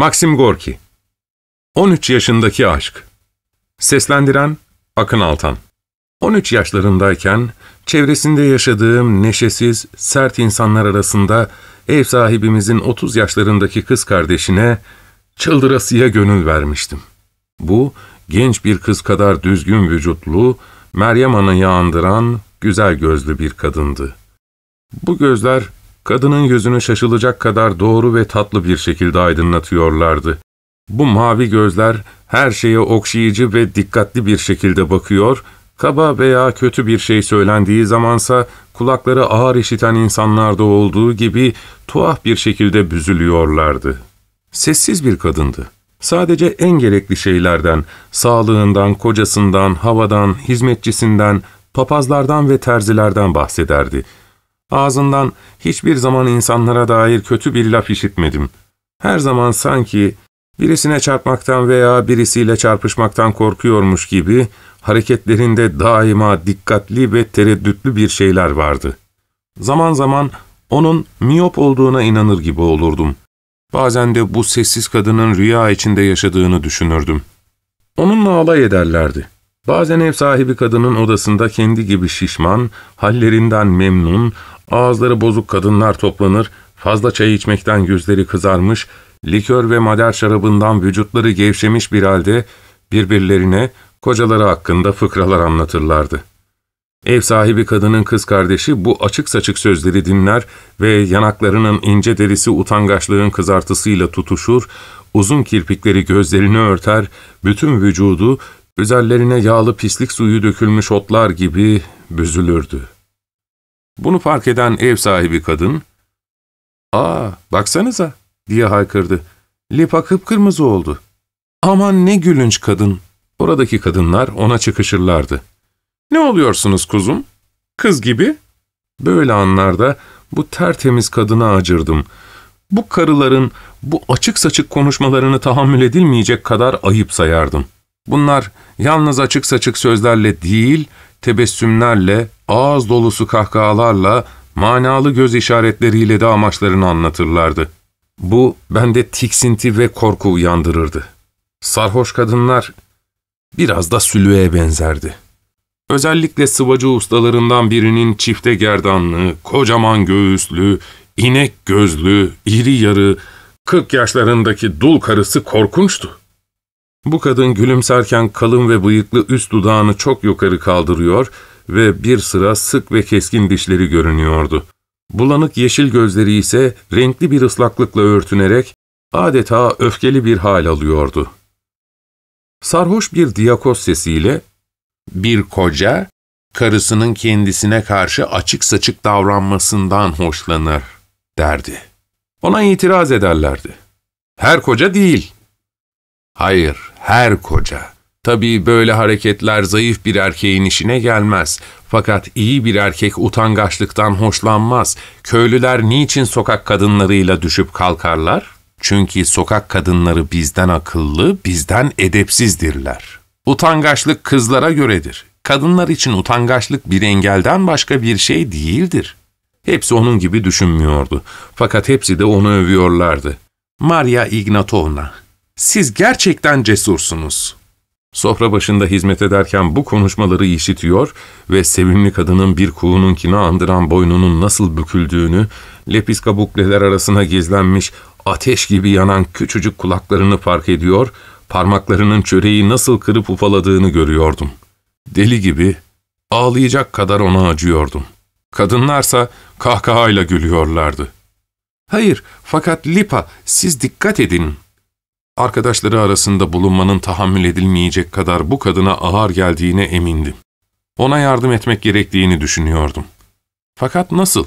Maxim Gorki 13 yaşındaki aşk Seslendiren Akın Altan 13 yaşlarındayken çevresinde yaşadığım neşesiz, sert insanlar arasında ev sahibimizin 30 yaşlarındaki kız kardeşine çıldırasıya gönül vermiştim. Bu, genç bir kız kadar düzgün vücutlu, Meryem Ana'yı andıran güzel gözlü bir kadındı. Bu gözler Kadının yüzünü şaşılacak kadar doğru ve tatlı bir şekilde aydınlatıyorlardı. Bu mavi gözler her şeye okşayıcı ve dikkatli bir şekilde bakıyor, kaba veya kötü bir şey söylendiği zamansa kulakları ağır işiten insanlarda olduğu gibi tuhaf bir şekilde büzülüyorlardı. Sessiz bir kadındı. Sadece en gerekli şeylerden, sağlığından, kocasından, havadan, hizmetçisinden, papazlardan ve terzilerden bahsederdi.'' Ağzından hiçbir zaman insanlara dair kötü bir laf işitmedim. Her zaman sanki birisine çarpmaktan veya birisiyle çarpışmaktan korkuyormuş gibi hareketlerinde daima dikkatli ve tereddütlü bir şeyler vardı. Zaman zaman onun miyop olduğuna inanır gibi olurdum. Bazen de bu sessiz kadının rüya içinde yaşadığını düşünürdüm. Onunla alay ederlerdi. Bazen ev sahibi kadının odasında kendi gibi şişman, hallerinden memnun, Ağızları bozuk kadınlar toplanır, fazla çay içmekten yüzleri kızarmış, likör ve mader şarabından vücutları gevşemiş bir halde birbirlerine kocaları hakkında fıkralar anlatırlardı. Ev sahibi kadının kız kardeşi bu açık saçık sözleri dinler ve yanaklarının ince derisi utangaçlığın kızartısıyla tutuşur, uzun kirpikleri gözlerini örter, bütün vücudu üzerlerine yağlı pislik suyu dökülmüş otlar gibi büzülürdü.'' Bunu fark eden ev sahibi kadın, ''Aa, baksanıza!'' diye haykırdı. Lipa kıpkırmızı oldu. ''Aman ne gülünç kadın!'' Oradaki kadınlar ona çıkışırlardı. ''Ne oluyorsunuz kuzum? Kız gibi?'' Böyle anlarda bu tertemiz kadına acırdım. Bu karıların bu açık saçık konuşmalarını tahammül edilmeyecek kadar ayıp sayardım. Bunlar yalnız açık saçık sözlerle değil, tebessümlerle, ağız dolusu kahkahalarla, manalı göz işaretleriyle de amaçlarını anlatırlardı. Bu bende tiksinti ve korku uyandırırdı. Sarhoş kadınlar biraz da sülüğe benzerdi. Özellikle sıvacı ustalarından birinin çifte gerdanlı, kocaman göğüslü, inek gözlü, iri yarı, kırk yaşlarındaki dul karısı korkunçtu. Bu kadın gülümserken kalın ve bıyıklı üst dudağını çok yukarı kaldırıyor ve bir sıra sık ve keskin dişleri görünüyordu. Bulanık yeşil gözleri ise renkli bir ıslaklıkla örtünerek adeta öfkeli bir hal alıyordu. Sarhoş bir diyakos sesiyle, ''Bir koca, karısının kendisine karşı açık saçık davranmasından hoşlanır.'' derdi. Ona itiraz ederlerdi. ''Her koca değil.'' Hayır, her koca. Tabii böyle hareketler zayıf bir erkeğin işine gelmez. Fakat iyi bir erkek utangaçlıktan hoşlanmaz. Köylüler niçin sokak kadınlarıyla düşüp kalkarlar? Çünkü sokak kadınları bizden akıllı, bizden edepsizdirler. Utangaçlık kızlara göredir. Kadınlar için utangaçlık bir engelden başka bir şey değildir. Hepsi onun gibi düşünmüyordu. Fakat hepsi de onu övüyorlardı. Maria Ignatovna, siz gerçekten cesursunuz. Sofra başında hizmet ederken bu konuşmaları işitiyor ve sevimli kadının bir kuğununkini andıran boynunun nasıl büküldüğünü, lepiska bukleler arasına gizlenmiş, ateş gibi yanan küçücük kulaklarını fark ediyor, parmaklarının çöreği nasıl kırıp ufaladığını görüyordum. Deli gibi, ağlayacak kadar ona acıyordum. Kadınlarsa kahkahayla gülüyorlardı. ''Hayır, fakat Lipa, siz dikkat edin.'' Arkadaşları arasında bulunmanın tahammül edilmeyecek kadar bu kadına ağır geldiğine emindim. Ona yardım etmek gerektiğini düşünüyordum. Fakat nasıl?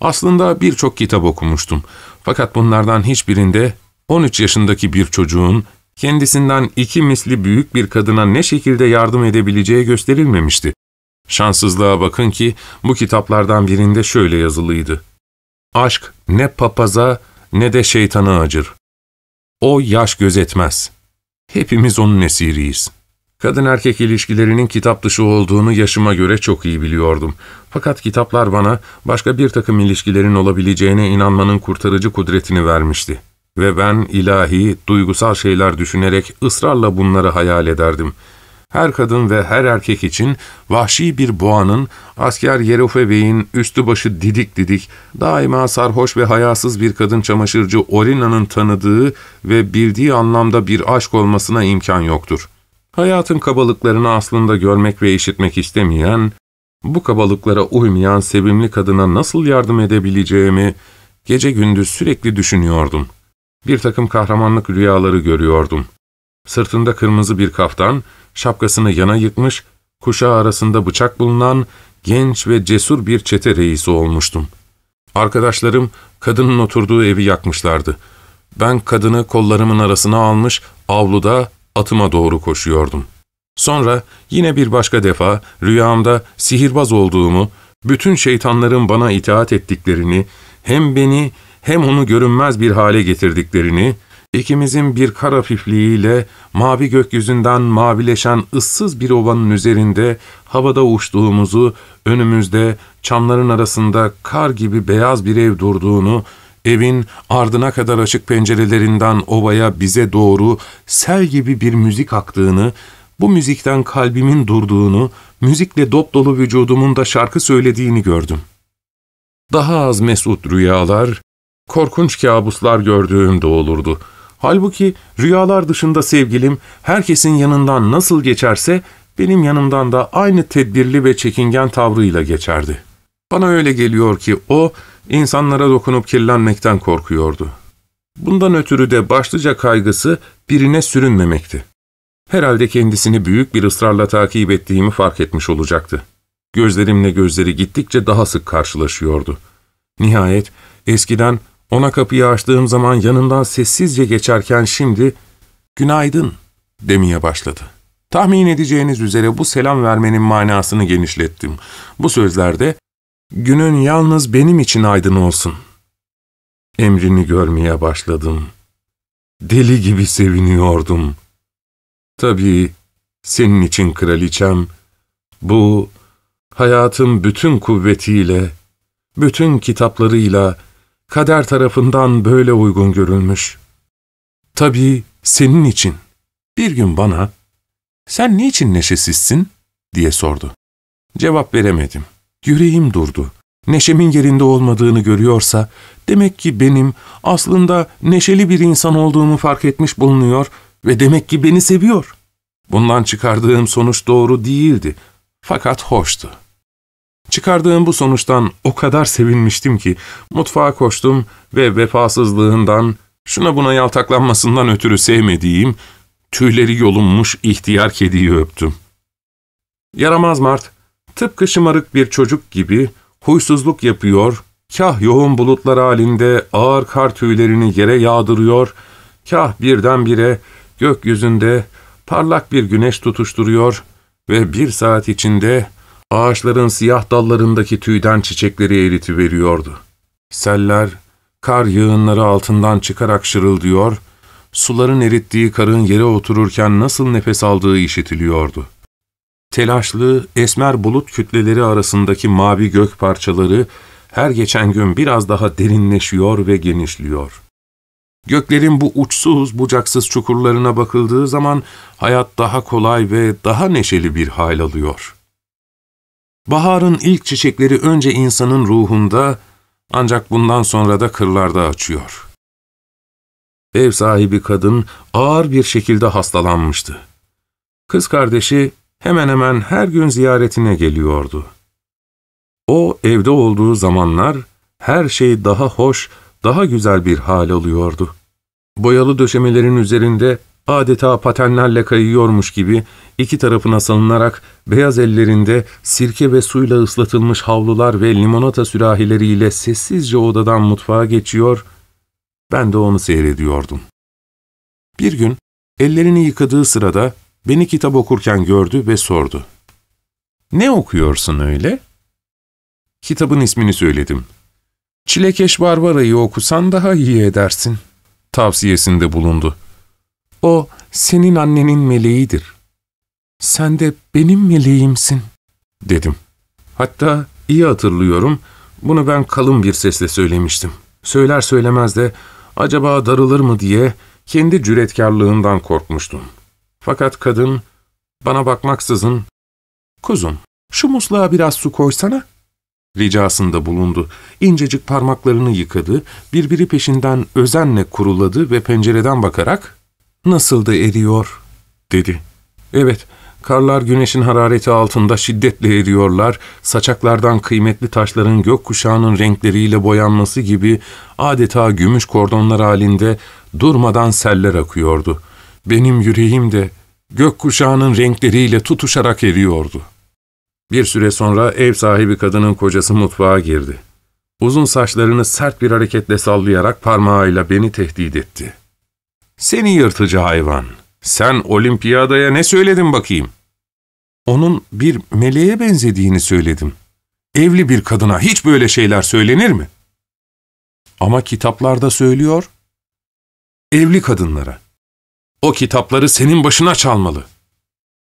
Aslında birçok kitap okumuştum. Fakat bunlardan hiçbirinde 13 yaşındaki bir çocuğun kendisinden iki misli büyük bir kadına ne şekilde yardım edebileceği gösterilmemişti. Şanssızlığa bakın ki bu kitaplardan birinde şöyle yazılıydı. Aşk ne papaza ne de şeytana acır. O yaş gözetmez. Hepimiz onun esiriyiz. Kadın erkek ilişkilerinin kitap dışı olduğunu yaşıma göre çok iyi biliyordum. Fakat kitaplar bana başka bir takım ilişkilerin olabileceğine inanmanın kurtarıcı kudretini vermişti. Ve ben ilahi, duygusal şeyler düşünerek ısrarla bunları hayal ederdim.'' her kadın ve her erkek için vahşi bir boğanın, asker Yerofe Bey'in üstü başı didik didik, daima sarhoş ve hayasız bir kadın çamaşırcı Orina'nın tanıdığı ve bildiği anlamda bir aşk olmasına imkan yoktur. Hayatın kabalıklarını aslında görmek ve işitmek istemeyen, bu kabalıklara uymayan sevimli kadına nasıl yardım edebileceğimi gece gündüz sürekli düşünüyordum. Bir takım kahramanlık rüyaları görüyordum. Sırtında kırmızı bir kaftan, şapkasını yana yıkmış, kuşağı arasında bıçak bulunan genç ve cesur bir çete reisi olmuştum. Arkadaşlarım kadının oturduğu evi yakmışlardı. Ben kadını kollarımın arasına almış avluda atıma doğru koşuyordum. Sonra yine bir başka defa rüyamda sihirbaz olduğumu, bütün şeytanların bana itaat ettiklerini, hem beni hem onu görünmez bir hale getirdiklerini, İkimizin bir kar hafifliğiyle mavi gökyüzünden mavileşen ıssız bir ovanın üzerinde havada uçtuğumuzu, önümüzde çamların arasında kar gibi beyaz bir ev durduğunu, evin ardına kadar açık pencerelerinden ovaya bize doğru sel gibi bir müzik aktığını, bu müzikten kalbimin durduğunu, müzikle dop dolu vücudumun da şarkı söylediğini gördüm. Daha az mesut rüyalar, korkunç kabuslar gördüğümde olurdu.'' Halbuki rüyalar dışında sevgilim herkesin yanından nasıl geçerse benim yanımdan da aynı tedbirli ve çekingen tavrıyla geçerdi. Bana öyle geliyor ki o insanlara dokunup kirlenmekten korkuyordu. Bundan ötürü de başlıca kaygısı birine sürünmemekti. Herhalde kendisini büyük bir ısrarla takip ettiğimi fark etmiş olacaktı. Gözlerimle gözleri gittikçe daha sık karşılaşıyordu. Nihayet eskiden ona kapıyı açtığım zaman yanından sessizce geçerken şimdi ''Günaydın'' demeye başladı. Tahmin edeceğiniz üzere bu selam vermenin manasını genişlettim. Bu sözlerde ''Günün yalnız benim için aydın olsun.'' Emrini görmeye başladım. Deli gibi seviniyordum. Tabii senin için kraliçem, bu hayatın bütün kuvvetiyle, bütün kitaplarıyla, kader tarafından böyle uygun görülmüş. Tabii senin için. Bir gün bana, sen niçin neşesizsin diye sordu. Cevap veremedim. Yüreğim durdu. Neşemin yerinde olmadığını görüyorsa, demek ki benim aslında neşeli bir insan olduğumu fark etmiş bulunuyor ve demek ki beni seviyor. Bundan çıkardığım sonuç doğru değildi fakat hoştu. Çıkardığım bu sonuçtan o kadar sevinmiştim ki mutfağa koştum ve vefasızlığından, şuna buna yaltaklanmasından ötürü sevmediğim, tüyleri yolunmuş ihtiyar kediyi öptüm. Yaramaz Mart, tıpkı şımarık bir çocuk gibi huysuzluk yapıyor, kah yoğun bulutlar halinde ağır kar tüylerini yere yağdırıyor, kah birdenbire gökyüzünde parlak bir güneş tutuşturuyor ve bir saat içinde ağaçların siyah dallarındaki tüyden çiçekleri eritiveriyordu. Seller, kar yığınları altından çıkarak şırıldıyor, suların erittiği karın yere otururken nasıl nefes aldığı işitiliyordu. Telaşlı, esmer bulut kütleleri arasındaki mavi gök parçaları her geçen gün biraz daha derinleşiyor ve genişliyor. Göklerin bu uçsuz bucaksız çukurlarına bakıldığı zaman hayat daha kolay ve daha neşeli bir hal alıyor.'' Baharın ilk çiçekleri önce insanın ruhunda, ancak bundan sonra da kırlarda açıyor. Ev sahibi kadın ağır bir şekilde hastalanmıştı. Kız kardeşi hemen hemen her gün ziyaretine geliyordu. O evde olduğu zamanlar her şey daha hoş, daha güzel bir hal alıyordu. Boyalı döşemelerin üzerinde adeta patenlerle kayıyormuş gibi iki tarafına salınarak beyaz ellerinde sirke ve suyla ıslatılmış havlular ve limonata sürahileriyle sessizce odadan mutfağa geçiyor, ben de onu seyrediyordum. Bir gün ellerini yıkadığı sırada beni kitap okurken gördü ve sordu. ''Ne okuyorsun öyle?'' Kitabın ismini söyledim. ''Çilekeş Barbara'yı okusan daha iyi edersin.'' tavsiyesinde bulundu. O senin annenin meleğidir. Sen de benim meleğimsin, dedim. Hatta iyi hatırlıyorum, bunu ben kalın bir sesle söylemiştim. Söyler söylemez de acaba darılır mı diye kendi cüretkarlığından korkmuştum. Fakat kadın bana bakmaksızın, ''Kuzum, şu musluğa biraz su koysana.'' ricasında bulundu. İncecik parmaklarını yıkadı, birbiri peşinden özenle kuruladı ve pencereden bakarak Nasıl da eriyor, dedi. Evet, karlar güneşin harareti altında şiddetle eriyorlar, saçaklardan kıymetli taşların gökkuşağının renkleriyle boyanması gibi adeta gümüş kordonlar halinde durmadan seller akıyordu. Benim yüreğim de gökkuşağının renkleriyle tutuşarak eriyordu. Bir süre sonra ev sahibi kadının kocası mutfağa girdi. Uzun saçlarını sert bir hareketle sallayarak parmağıyla beni tehdit etti. Seni yırtıcı hayvan. Sen olimpiyadaya ne söyledin bakayım? Onun bir meleğe benzediğini söyledim. Evli bir kadına hiç böyle şeyler söylenir mi? Ama kitaplarda söylüyor. Evli kadınlara. O kitapları senin başına çalmalı.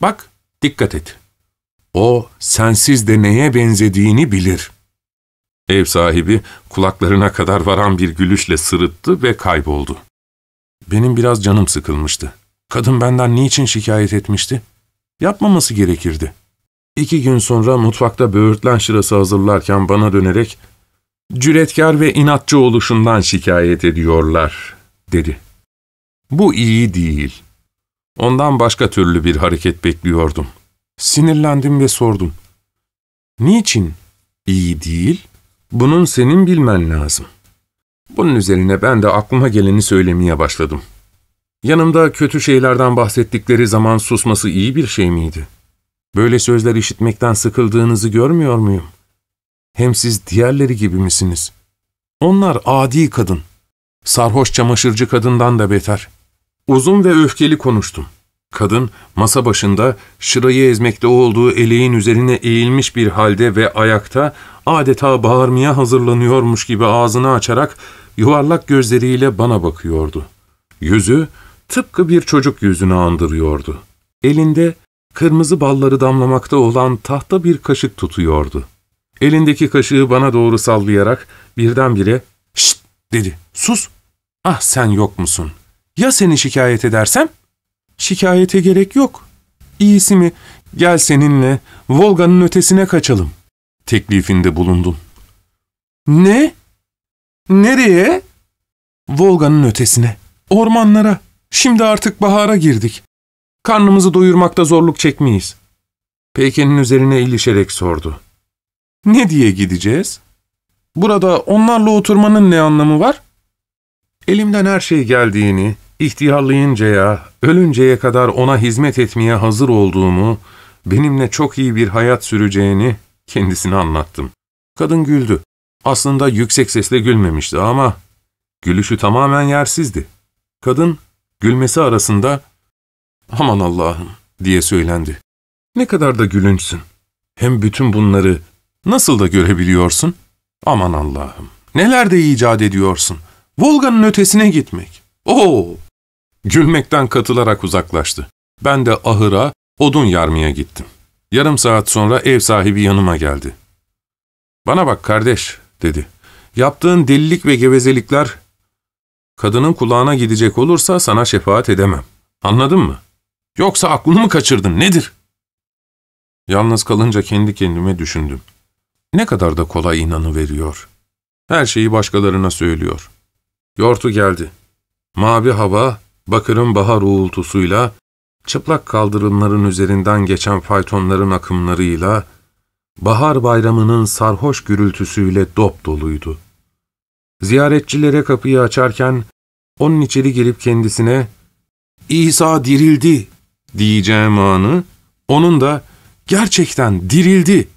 Bak, dikkat et. O sensiz de neye benzediğini bilir. Ev sahibi kulaklarına kadar varan bir gülüşle sırıttı ve kayboldu. Benim biraz canım sıkılmıştı. Kadın benden niçin şikayet etmişti? Yapmaması gerekirdi. İki gün sonra mutfakta böğürtlen şırası hazırlarken bana dönerek ''Cüretkar ve inatçı oluşundan şikayet ediyorlar.'' dedi. ''Bu iyi değil. Ondan başka türlü bir hareket bekliyordum. Sinirlendim ve sordum. ''Niçin iyi değil? Bunun senin bilmen lazım.'' Bunun üzerine ben de aklıma geleni söylemeye başladım. Yanımda kötü şeylerden bahsettikleri zaman susması iyi bir şey miydi? Böyle sözler işitmekten sıkıldığınızı görmüyor muyum? Hem siz diğerleri gibi misiniz? Onlar adi kadın. Sarhoş çamaşırcı kadından da beter. Uzun ve öfkeli konuştum. Kadın masa başında şırayı ezmekte olduğu eleğin üzerine eğilmiş bir halde ve ayakta adeta bağırmaya hazırlanıyormuş gibi ağzını açarak yuvarlak gözleriyle bana bakıyordu. Yüzü tıpkı bir çocuk yüzünü andırıyordu. Elinde kırmızı balları damlamakta olan tahta bir kaşık tutuyordu. Elindeki kaşığı bana doğru sallayarak birdenbire ''Şşt!'' dedi. ''Sus! Ah sen yok musun? Ya seni şikayet edersem?'' ''Şikayete gerek yok. İyisi mi? Gel seninle Volga'nın ötesine kaçalım.'' teklifinde bulundun. Ne? Nereye? Volga'nın ötesine, ormanlara. Şimdi artık bahara girdik. Karnımızı doyurmakta zorluk çekmeyiz. Peykenin üzerine ilişerek sordu. Ne diye gideceğiz? Burada onlarla oturmanın ne anlamı var? Elimden her şey geldiğini, ihtiyarlayıncaya, ölünceye kadar ona hizmet etmeye hazır olduğumu, benimle çok iyi bir hayat süreceğini Kendisine anlattım. Kadın güldü. Aslında yüksek sesle gülmemişti ama gülüşü tamamen yersizdi. Kadın gülmesi arasında ''Aman Allah'ım'' diye söylendi. ''Ne kadar da gülünçsün. Hem bütün bunları nasıl da görebiliyorsun? Aman Allah'ım. Neler de icat ediyorsun. Volga'nın ötesine gitmek. Oo!'' Gülmekten katılarak uzaklaştı. Ben de ahıra, odun yarmaya gittim. Yarım saat sonra ev sahibi yanıma geldi. ''Bana bak kardeş'' dedi. ''Yaptığın delilik ve gevezelikler kadının kulağına gidecek olursa sana şefaat edemem. Anladın mı? Yoksa aklını mı kaçırdın, nedir?'' Yalnız kalınca kendi kendime düşündüm. Ne kadar da kolay inanıveriyor. Her şeyi başkalarına söylüyor. Yortu geldi. Mavi hava, bakırın bahar uğultusuyla çıplak kaldırımların üzerinden geçen faytonların akımlarıyla, bahar bayramının sarhoş gürültüsüyle dop doluydu. Ziyaretçilere kapıyı açarken, onun içeri girip kendisine, ''İsa dirildi!'' diyeceğim anı, onun da ''Gerçekten dirildi!''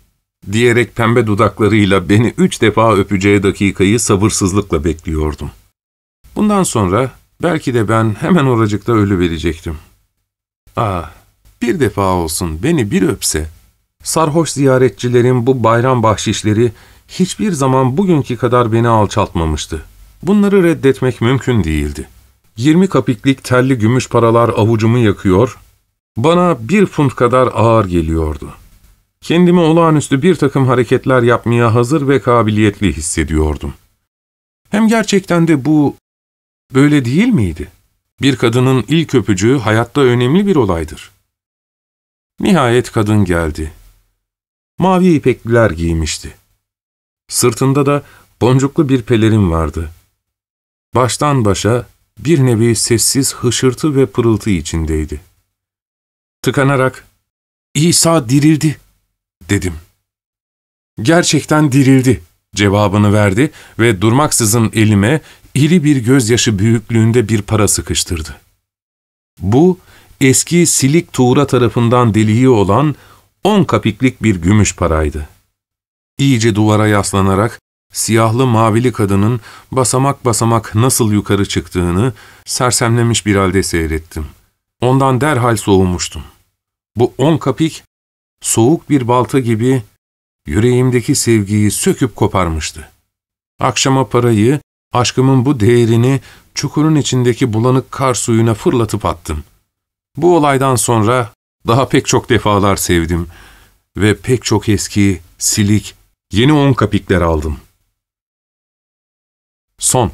diyerek pembe dudaklarıyla beni üç defa öpeceği dakikayı sabırsızlıkla bekliyordum. Bundan sonra belki de ben hemen oracıkta ölü verecektim. Ah, bir defa olsun beni bir öpse. Sarhoş ziyaretçilerin bu bayram bahşişleri hiçbir zaman bugünkü kadar beni alçaltmamıştı. Bunları reddetmek mümkün değildi. Yirmi kapiklik telli gümüş paralar avucumu yakıyor, bana bir funt kadar ağır geliyordu. Kendimi olağanüstü bir takım hareketler yapmaya hazır ve kabiliyetli hissediyordum. Hem gerçekten de bu böyle değil miydi?'' Bir kadının ilk öpücüğü hayatta önemli bir olaydır. Nihayet kadın geldi. Mavi ipekliler giymişti. Sırtında da boncuklu bir pelerin vardı. Baştan başa bir nevi sessiz hışırtı ve pırıltı içindeydi. Tıkanarak, ''İsa dirildi.'' dedim. ''Gerçekten dirildi.'' cevabını verdi ve durmaksızın elime iri bir gözyaşı büyüklüğünde bir para sıkıştırdı. Bu, eski silik tuğra tarafından deliği olan on kapiklik bir gümüş paraydı. İyice duvara yaslanarak siyahlı mavili kadının basamak basamak nasıl yukarı çıktığını sersemlemiş bir halde seyrettim. Ondan derhal soğumuştum. Bu on kapik, soğuk bir balta gibi yüreğimdeki sevgiyi söküp koparmıştı. Akşama parayı Aşkımın bu değerini çukurun içindeki bulanık kar suyuna fırlatıp attım. Bu olaydan sonra daha pek çok defalar sevdim ve pek çok eski, silik, yeni on kapikler aldım. Son